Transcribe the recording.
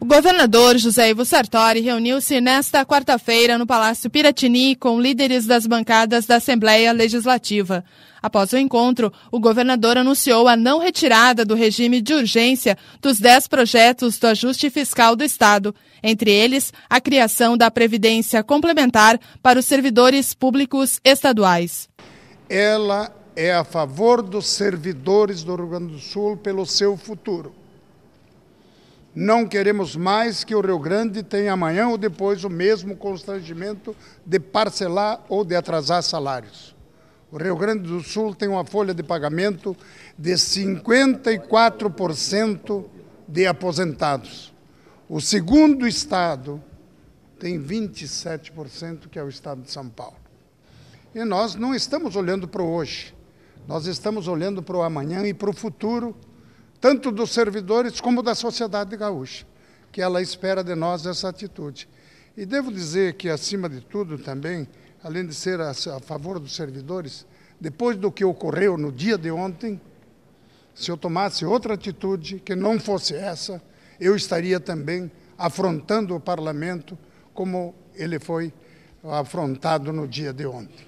O governador José Ivo Sartori reuniu-se nesta quarta-feira no Palácio Piratini com líderes das bancadas da Assembleia Legislativa. Após o encontro, o governador anunciou a não retirada do regime de urgência dos dez projetos do ajuste fiscal do Estado, entre eles a criação da Previdência Complementar para os servidores públicos estaduais. Ela é a favor dos servidores do Rio Grande do Sul pelo seu futuro. Não queremos mais que o Rio Grande tenha amanhã ou depois o mesmo constrangimento de parcelar ou de atrasar salários. O Rio Grande do Sul tem uma folha de pagamento de 54% de aposentados. O segundo estado tem 27%, que é o estado de São Paulo. E nós não estamos olhando para o hoje. Nós estamos olhando para o amanhã e para o futuro, tanto dos servidores como da sociedade gaúcha, que ela espera de nós essa atitude. E devo dizer que, acima de tudo, também, além de ser a, favor dos servidores, depois do que ocorreu no dia de ontem, se eu tomasse outra atitude que não fosse essa, eu estaria também afrontando o parlamento como ele foi afrontado no dia de ontem.